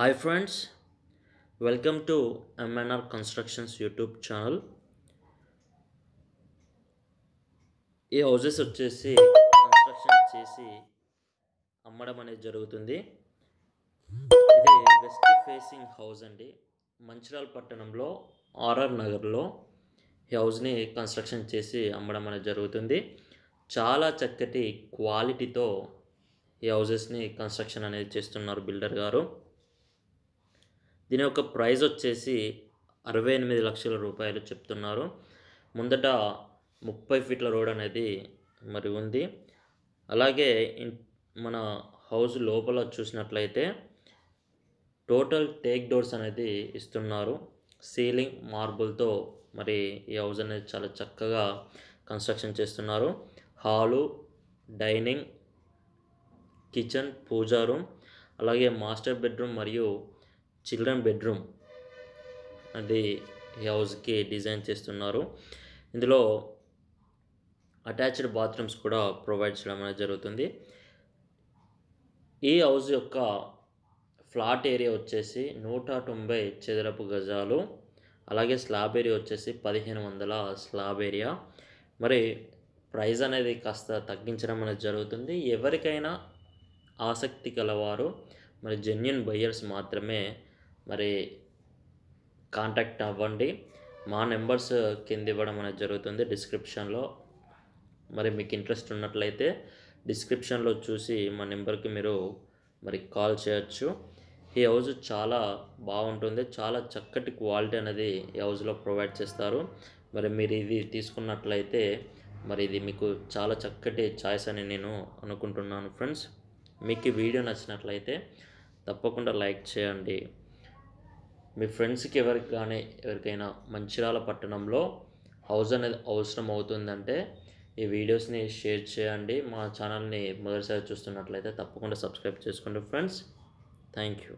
hi friends welcome to MNR constructions YouTube channel ఈ houses వచ్చేసి construction చేసి అమ్మడం అనేది జరుగుతుంది ఇది వెస్ట్ ఫేసింగ్ హౌస్ అండి మంచిర్యాల పట్టణంలో ఆర్ఆర్ నగర్లో ఈ హౌస్ని కన్స్ట్రక్షన్ చేసి అమ్మడం అనేది జరుగుతుంది చాలా చక్కటి క్వాలిటీతో ఈ హౌజెస్ని కన్స్ట్రక్షన్ అనేది చేస్తున్నారు బిల్డర్ గారు దీని యొక్క ప్రైజ్ వచ్చేసి అరవై ఎనిమిది లక్షల రూపాయలు చెప్తున్నారు ముందట ముప్పై ఫీట్ల రోడ్ అనేది మరి ఉంది అలాగే మన హౌస్ లోపల చూసినట్లయితే టోటల్ టేక్ డోర్స్ అనేది ఇస్తున్నారు సీలింగ్ మార్బుల్తో మరి ఈ హౌస్ అనేది చాలా చక్కగా కన్స్ట్రక్షన్ చేస్తున్నారు hall dining kitchen puja room అలాగే మాస్టర్ బెడ్రూమ్ మరియు చిల్డ్రన్ బెడ్రూమ్ అది హౌస్కి డిజైన్ చేస్తున్నారు ఇందులో అటాచ్డ్ బాత్రూమ్స్ కూడా ప్రొవైడ్ చేయడం అనేది జరుగుతుంది ఈ హౌస్ యొక్క ఫ్లాట్ ఏరియా వచ్చేసి నూట తొంభై చదరపు గజాలు అలాగే స్లాబ్ ఏరియా వచ్చేసి పదిహేను వందల స్లాబ్ ఏరియా మరి ప్రైజ్ అనేది కాస్త తగ్గించడం అనేది జరుగుతుంది ఎవరికైనా ఆసక్తి కలవారు మరి జెన్యున్ బయ్యర్స్ మాత్రమే మరి కాంటాక్ట్ అవ్వండి మా నెంబర్స్ కింద ఇవ్వడం అనేది జరుగుతుంది డిస్క్రిప్షన్లో మరి మీకు ఇంట్రెస్ట్ ఉన్నట్లయితే డిస్క్రిప్షన్లో చూసి మా నెంబర్కి మీరు మరి కాల్ చేయొచ్చు ఈ హౌస్ చాలా బాగుంటుంది చాలా చక్కటి క్వాలిటీ అనేది ఈ హౌస్లో ప్రొవైడ్ చేస్తారు మరి మీరు ఇది తీసుకున్నట్లయితే మరి ఇది మీకు చాలా చక్కటి ఛాయిస్ అని నేను అనుకుంటున్నాను ఫ్రెండ్స్ మీకు వీడియో నచ్చినట్లయితే తప్పకుండా లైక్ చేయండి మీ ఫ్రెండ్స్కి ఎవరికి కానీ ఎవరికైనా మంచిర్యాల పట్టణంలో హౌస్ అనేది అవసరం అవుతుందంటే ఈ వీడియోస్ని షేర్ చేయండి మా ఛానల్ని మొదటిసారి చూస్తున్నట్లయితే తప్పకుండా సబ్స్క్రైబ్ చేసుకోండి ఫ్రెండ్స్ థ్యాంక్ యూ